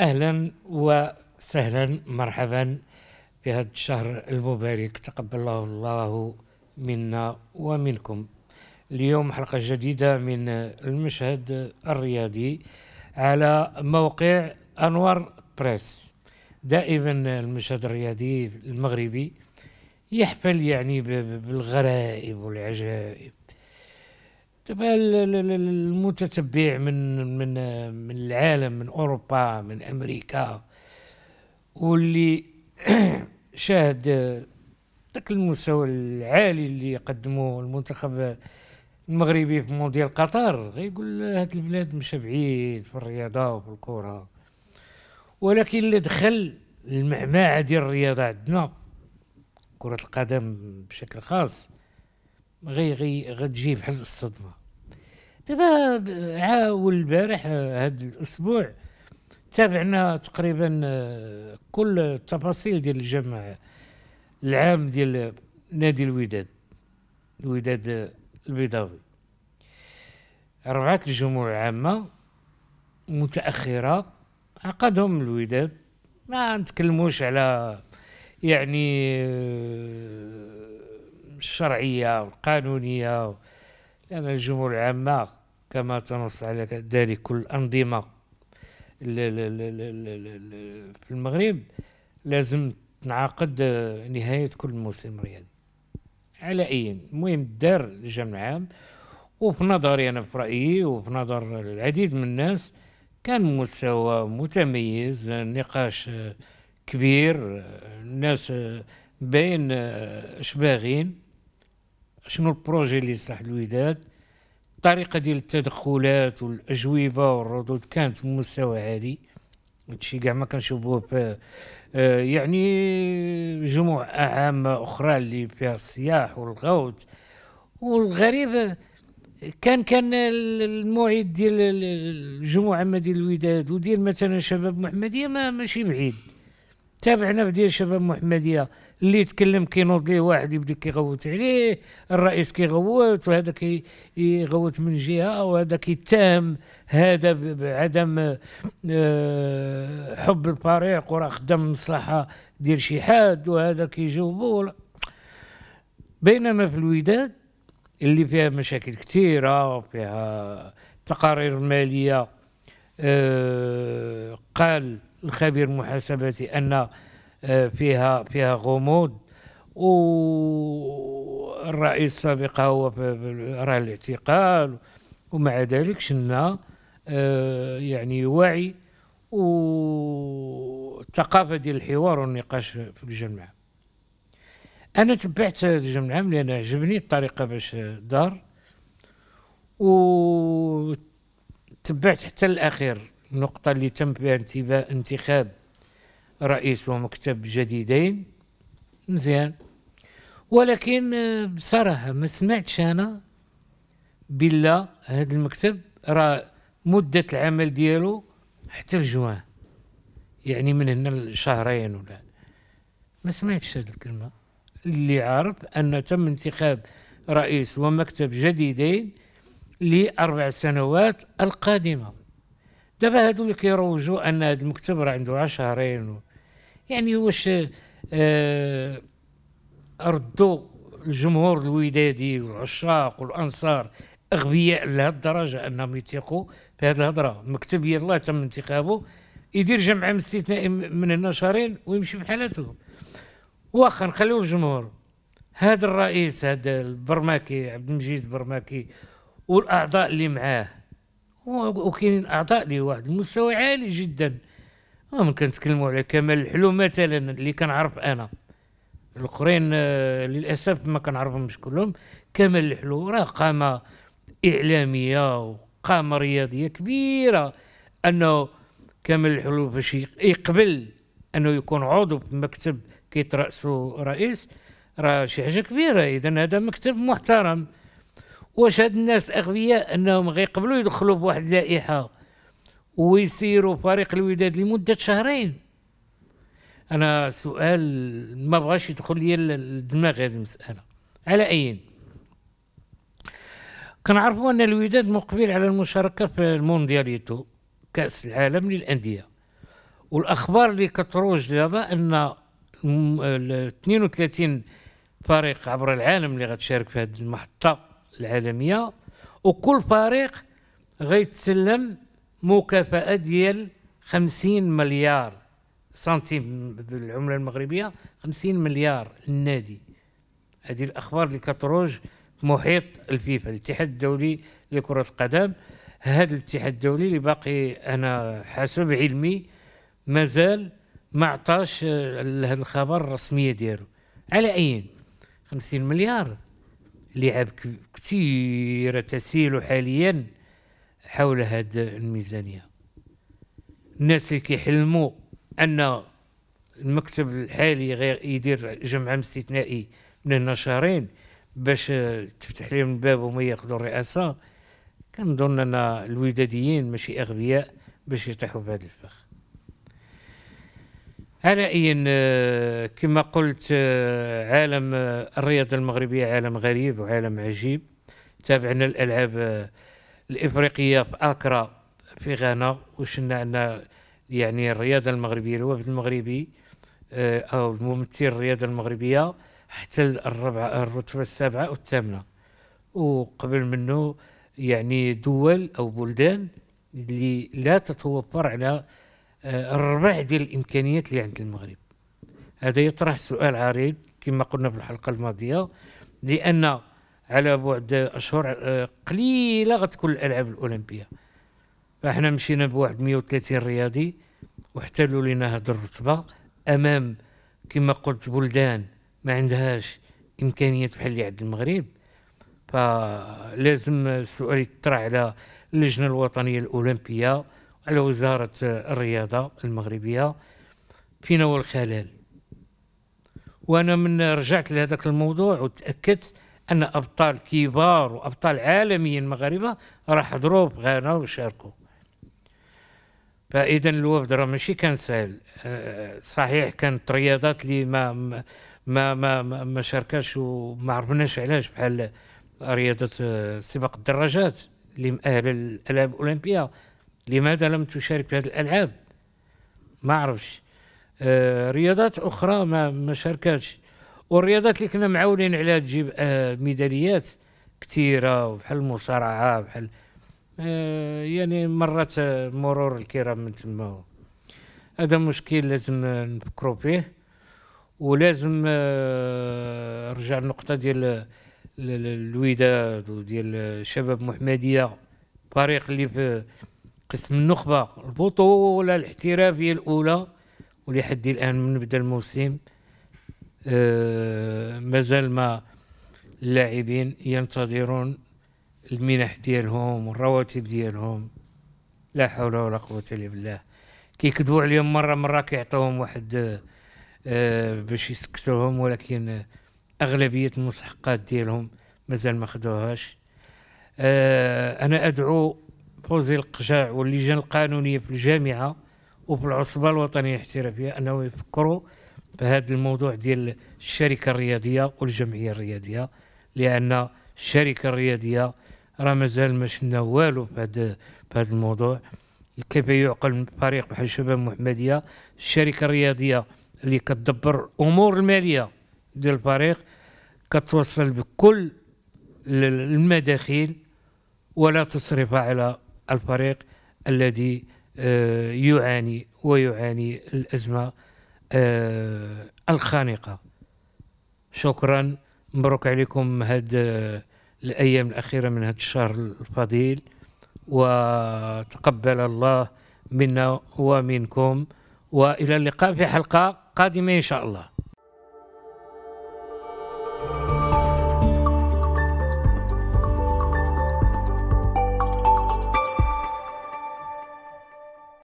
اهلا وسهلا مرحبا في هذا الشهر المبارك تقبله الله منا ومنكم اليوم حلقة جديدة من المشهد الرياضي على موقع أنور بريس دائما المشهد الرياضي المغربي يحفل يعني بالغرائب والعجائب دابا المتتبع من من من العالم من اوروبا من امريكا واللي شاهد ذاك المستوى العالي اللي يقدموه المنتخب المغربي في مونديال قطر غيقول هاد البلاد مش بعيد في الرياضه وفي الكره ولكن اللي دخل المعمعه ديال الرياضه عندنا كره القدم بشكل خاص غي غي غتجي بحال الصدمه دابا عاول البارح هاد الاسبوع تابعنا تقريبا آه، كل التفاصيل ديال الجمع العام ديال نادي الوداد الوداد البيضاوي أربعة الجموع العامة متأخرة عقدهم الوداد ما نتكلموش على يعني آه، الشرعيه والقانونيه لان الجمهور العامه كما تنص على ذلك كل الانظمه في المغرب لازم تنعقد نهايه كل موسم رياضي على اي المهم دار الجمع العام وفي نظري انا في رايي وفي نظر العديد من الناس كان مستوى متميز نقاش كبير الناس بين آه، اش باغين شنو البروجي اللي صلاح الوداد الطريقه ديال التدخلات والاجوبه والردود كانت في مستوى عالي هادشي كاع ما كنشوفوه آه، يعني جموع عامه اخرى اللي فيها الصياح والغوت والغريب كان كان الموعد ديال الجمعة ديال الوداد وديال مثلا شباب محمديه ما ماشي بعيد تابعنا في ديال الشباب المحمديه اللي يتكلم كينوض ليه واحد يبدا كيغوت عليه الرئيس كيغوت وهذا كيغوت من جهه وهذا كيتهم هذا بعدم آه، حب الفريق وراه خدام المصلحه ديال شي حد وهذا كيجاوبو بينما في الوداد اللي فيها مشاكل كثيره وفيها تقارير ماليه آه، قال الخبير المحاسباتي أن آه، فيها فيها غموض والرئيس السابق هو راه الاعتقال ومع ذلك شنا آه، يعني وعي والثقافة ديال الحوار والنقاش في الجمعة أنا تبعت الجامعة لأن عجبني الطريقة باش دار و تبعت حتى الأخير النقطة اللي تم فيها انتخاب رئيس ومكتب جديدين مزيان ولكن آه، بصراحة ما سمعتش أنا بلا هذا المكتب راه مدة العمل ديالو حتى الجوان يعني من هنا لشهرين ولا ما سمعتش هذه الكلمة اللي عارف أن تم انتخاب رئيس ومكتب جديدين لأربع سنوات القادمة دابا هادو اللي كيروجوا ان هاد المكتب راه عنده شهرين و... يعني واش آه ردوا الجمهور الودادي والعشاق والانصار اغبياء لهاد الدرجه انهم يثقوا في هاد الهضره المكتب يلاه تم انتخابه يدير جمع استثنائي من هنا شهرين ويمشي بحالته واخا نخليو الجمهور هذا الرئيس هذا البرماكي عبد المجيد البرماكي والاعضاء اللي معاه وكاين اعطاء لواحد المستوى عالي جدا ممكن نتكلموا على كمال الحلو مثلا اللي كنعرف انا الاخرين آه، للاسف ما كنعرفهمش كلهم كمال الحلو راه قامه اعلاميه وقامه رياضيه كبيره انه كمال الحلو باش يقبل انه يكون عضو في مكتب كيترأسو رئيس راه شي حاجه كبيره اذا هذا مكتب محترم واش هاد الناس اغبياء انهم غيقبلوا يدخلوا بواحد اللائحه ويسيروا فريق الوداد لمده شهرين انا سؤال ما بغاش يدخل لي الدماغ هذه المساله على اي كنعرفوا ان الوداد مقبل على المشاركه في الموندياليتو كاس العالم للانديه والاخبار اللي كتروج دابا ان 32 فريق عبر العالم اللي غتشارك في هذه المحطه العالميه وكل فريق غيتسلم مكافاه ديال 50 مليار سنتيم بالعمله المغربيه 50 مليار للنادي هذه الاخبار اللي كتروج في محيط الفيفا الاتحاد الدولي لكره القدم هذا الاتحاد الدولي اللي باقي انا حسب علمي مازال ما عطاش هذا الخبر الرسميه ديالو على اين 50 مليار لعب كثيرة تسيل حاليا حول هذه الميزانية الناس اللي كيحلموا أن المكتب الحالي غير يدير جمعة استثنائي من هنا شهرين باش تفتح لهم الباب وما ياخذوا الرئاسة كنظن أن الوداديين ماشي أغبياء باش يطيحوا بهذا الفخ على اي آه، كما قلت آه، عالم آه، الرياضه المغربيه عالم غريب وعالم عجيب تابعنا الالعاب الافريقيه في اكرا في غانا وشنا ان يعني الرياضه المغربيه الوفد المغربي او ممثل الرياضه المغربيه حتى الربعه الرتبه السابعه والثامنه وقبل منه يعني دول او بلدان اللي لا تتوفر على آه، الربع ديال الامكانيات اللي عند المغرب هذا يطرح سؤال عريض كما قلنا في الحلقه الماضيه لان على بعد اشهر آه، قليله غتكون الالعاب الاولمبيه فاحنا مشينا بواحد 130 رياضي واحتلوا لنا هذه الرتبه امام كما قلت بلدان ما عندهاش امكانيات بحال اللي عند المغرب فلازم السؤال يطرح على اللجنه الوطنيه الاولمبيه على وزارة الرياضة المغربية في هو الخلل وانا من رجعت لهذاك الموضوع وتاكدت ان ابطال كبار وابطال عالميين مغاربه راح حضروا بغانا وشاركوا فاذا الوفد راه ماشي كان سهل آه، صحيح كانت رياضات اللي ما ما ما ما, ما شاركاش وما عرفناش علاش بحال رياضه آه، سباق الدراجات اللي مأهله للالعاب الاولمبيه لماذا لم تشارك في هذه الالعاب ما اعرفش آه رياضات اخرى ما ما شاركاتش والرياضات اللي كنا معولين عليها تجيب آه ميداليات كثيره بحال المصارعه بحال آه يعني مرات آه، مرور الكرام من تما هذا مشكل لازم آه، نفكروا فيه ولازم آه، نرجع النقطة ديال الوداد وديال شباب محمديه فريق اللي في قسم النخبة البطولة الاحترافية الأولى ولحد الآن من بدأ الموسم آه مازال ما اللاعبين ينتظرون المنح ديالهم والرواتب ديالهم لا حول ولا قوة إلا بالله كيكذبوا عليهم مرة مرة كيعطوهم واحد آه باش يسكتوهم ولكن أغلبية المستحقات ديالهم مازال ما خدوهاش آه أنا أدعو فوزي القجاع واللجان القانونيه في الجامعه وفي العصبه الوطنيه الاحترافيه انهم يفكروا في هذا الموضوع ديال الشركه الرياضيه والجمعيه الرياضيه لان الشركه الرياضيه راه مازال ما شفنا والو في هذا في هذا الموضوع كيف يعقل فريق بحال شباب محمديه الشركه الرياضيه اللي كتدبر الامور الماليه ديال الفريق كتوصل بكل المداخيل ولا تصرف على الفريق الذي آه، يعاني ويعاني الأزمة آه، الخانقة شكرا مبروك عليكم هاد آه، الأيام الأخيرة من هاد الشهر الفضيل وتقبل الله منا ومنكم والى اللقاء في حلقه قادمه ان شاء الله